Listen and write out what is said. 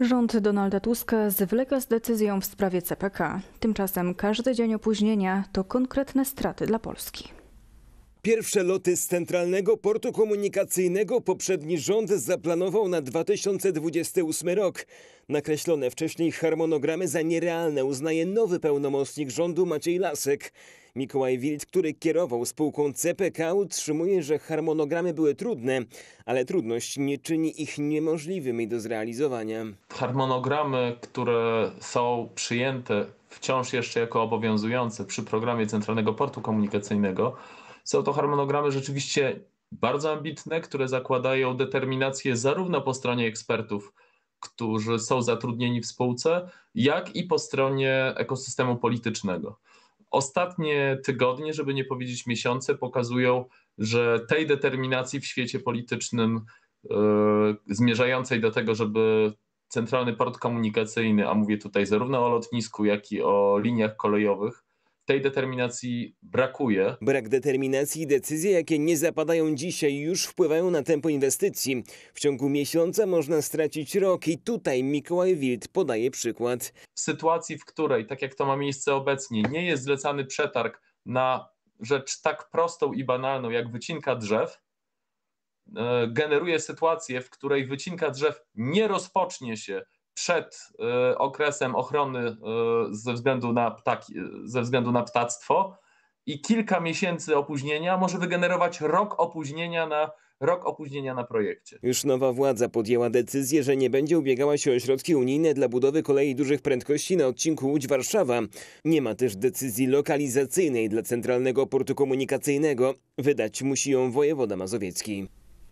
Rząd Donalda Tuska zwleka z decyzją w sprawie CPK. Tymczasem każdy dzień opóźnienia to konkretne straty dla Polski. Pierwsze loty z Centralnego Portu Komunikacyjnego poprzedni rząd zaplanował na 2028 rok. Nakreślone wcześniej harmonogramy za nierealne uznaje nowy pełnomocnik rządu Maciej Lasek. Mikołaj Wild, który kierował spółką CPK, utrzymuje, że harmonogramy były trudne, ale trudność nie czyni ich niemożliwymi do zrealizowania. Harmonogramy, które są przyjęte wciąż jeszcze jako obowiązujące przy programie Centralnego Portu Komunikacyjnego, są to harmonogramy rzeczywiście bardzo ambitne, które zakładają determinację zarówno po stronie ekspertów, którzy są zatrudnieni w spółce, jak i po stronie ekosystemu politycznego. Ostatnie tygodnie, żeby nie powiedzieć miesiące, pokazują, że tej determinacji w świecie politycznym yy, zmierzającej do tego, żeby Centralny Port Komunikacyjny, a mówię tutaj zarówno o lotnisku, jak i o liniach kolejowych, tej determinacji brakuje. Brak determinacji i decyzje, jakie nie zapadają dzisiaj, już wpływają na tempo inwestycji. W ciągu miesiąca można stracić rok i tutaj Mikołaj Wild podaje przykład. W sytuacji, w której, tak jak to ma miejsce obecnie, nie jest zlecany przetarg na rzecz tak prostą i banalną jak wycinka drzew, E, generuje sytuację, w której wycinka drzew nie rozpocznie się przed e, okresem ochrony e, ze względu na, ptaki, ze względu na ptactwo i kilka miesięcy opóźnienia może wygenerować rok opóźnienia na rok opóźnienia na projekcie. Już nowa władza podjęła decyzję, że nie będzie ubiegała się o środki unijne dla budowy kolei dużych prędkości na odcinku Łódź-Warszawa. Nie ma też decyzji lokalizacyjnej dla Centralnego Portu Komunikacyjnego. Wydać musi ją wojewoda mazowiecki.